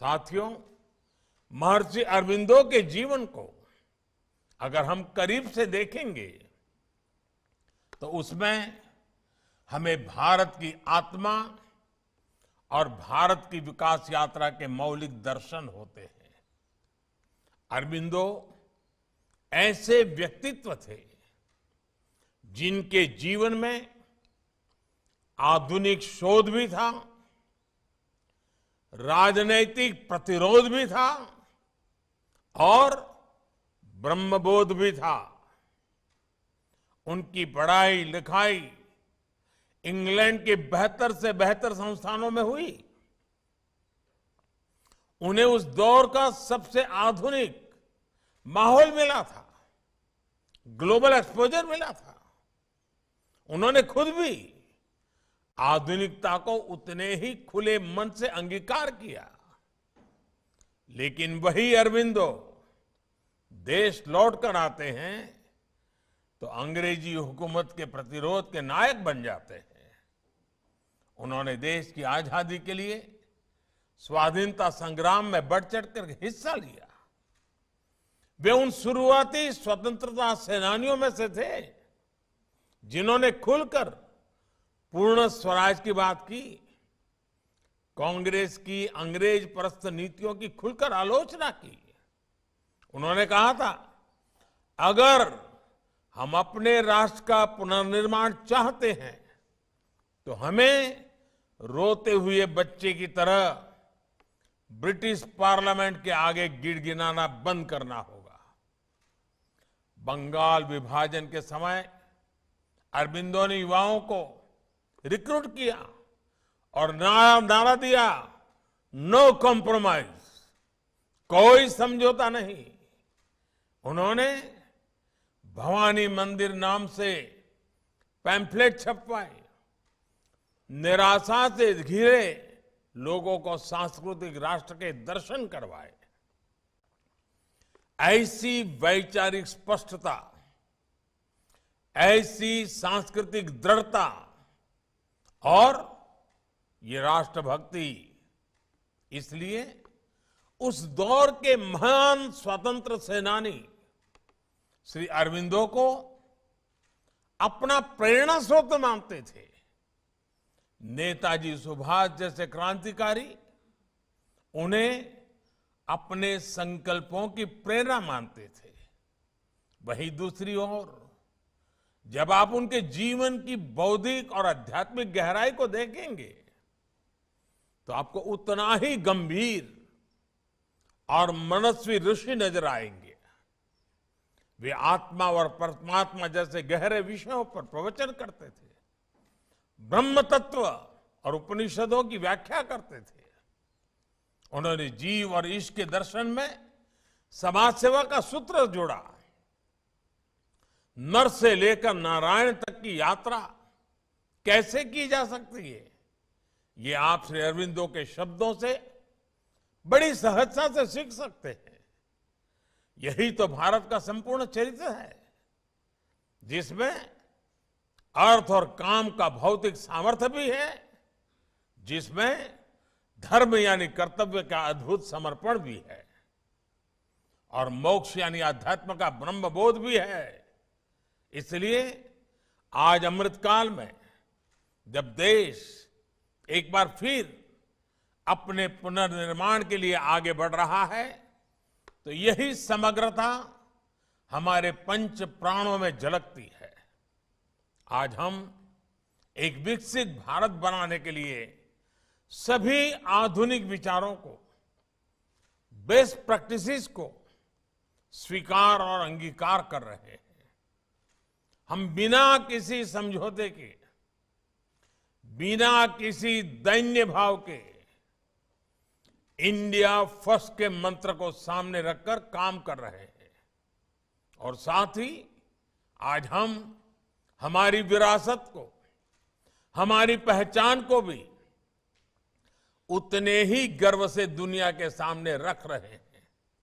साथियों महर्षि अरविंदो के जीवन को अगर हम करीब से देखेंगे तो उसमें हमें भारत की आत्मा और भारत की विकास यात्रा के मौलिक दर्शन होते हैं अरविंदो ऐसे व्यक्तित्व थे जिनके जीवन में आधुनिक शोध भी था राजनैतिक प्रतिरोध भी था और ब्रह्मबोध भी था उनकी पढ़ाई लिखाई इंग्लैंड के बेहतर से बेहतर संस्थानों में हुई उन्हें उस दौर का सबसे आधुनिक माहौल मिला था ग्लोबल एक्सपोजर मिला था उन्होंने खुद भी आधुनिकता को उतने ही खुले मन से अंगीकार किया लेकिन वही अरविंदो देश लौट कर आते हैं तो अंग्रेजी हुकूमत के प्रतिरोध के नायक बन जाते हैं उन्होंने देश की आजादी के लिए स्वाधीनता संग्राम में बढ़ चढ़ कर हिस्सा लिया वे उन शुरुआती स्वतंत्रता सेनानियों में से थे जिन्होंने खुलकर पूर्ण स्वराज की बात की कांग्रेस की अंग्रेज परस्त नीतियों की खुलकर आलोचना की उन्होंने कहा था अगर हम अपने राष्ट्र का पुनर्निर्माण चाहते हैं तो हमें रोते हुए बच्चे की तरह ब्रिटिश पार्लियामेंट के आगे गिड़गिनाना बंद करना होगा बंगाल विभाजन के समय अरबिंदो ने युवाओं को रिक्रूट किया और नारा नारा दिया नो कॉम्प्रोमाइज कोई समझौता नहीं उन्होंने भवानी मंदिर नाम से पैम्फलेट छपवाए निराशा से घिरे लोगों को सांस्कृतिक राष्ट्र के दर्शन करवाए ऐसी वैचारिक स्पष्टता ऐसी सांस्कृतिक दृढ़ता और ये राष्ट्रभक्ति इसलिए उस दौर के महान स्वतंत्र सेनानी श्री अरविंदो को अपना प्रेरणा स्रोत मानते थे नेताजी सुभाष जैसे क्रांतिकारी उन्हें अपने संकल्पों की प्रेरणा मानते थे वहीं दूसरी ओर जब आप उनके जीवन की बौद्धिक और आध्यात्मिक गहराई को देखेंगे तो आपको उतना ही गंभीर और मनस्वी ऋषि नजर आएंगे वे आत्मा और परमात्मा जैसे गहरे विषयों पर प्रवचन करते थे ब्रह्म तत्व और उपनिषदों की व्याख्या करते थे उन्होंने जीव और ईश के दर्शन में समाज सेवा का सूत्र जोड़ा नर से लेकर नारायण तक की यात्रा कैसे की जा सकती है ये आप श्री अरविंदो के शब्दों से बड़ी सहजता से सीख सकते हैं यही तो भारत का संपूर्ण चरित्र है जिसमें अर्थ और काम का भौतिक सामर्थ्य भी है जिसमें धर्म यानी कर्तव्य का अद्भुत समर्पण भी है और मोक्ष यानी आध्यात्म का ब्रह्मबोध भी है इसलिए आज अमृतकाल में जब देश एक बार फिर अपने पुनर्निर्माण के लिए आगे बढ़ रहा है तो यही समग्रता हमारे पंच प्राणों में झलकती है आज हम एक विकसित भारत बनाने के लिए सभी आधुनिक विचारों को बेस्ट प्रैक्टिसेस को स्वीकार और अंगीकार कर रहे हैं हम बिना किसी समझौते के बिना किसी दैन्य भाव के इंडिया फर्स्ट के मंत्र को सामने रखकर काम कर रहे हैं और साथ ही आज हम हमारी विरासत को हमारी पहचान को भी उतने ही गर्व से दुनिया के सामने रख रहे हैं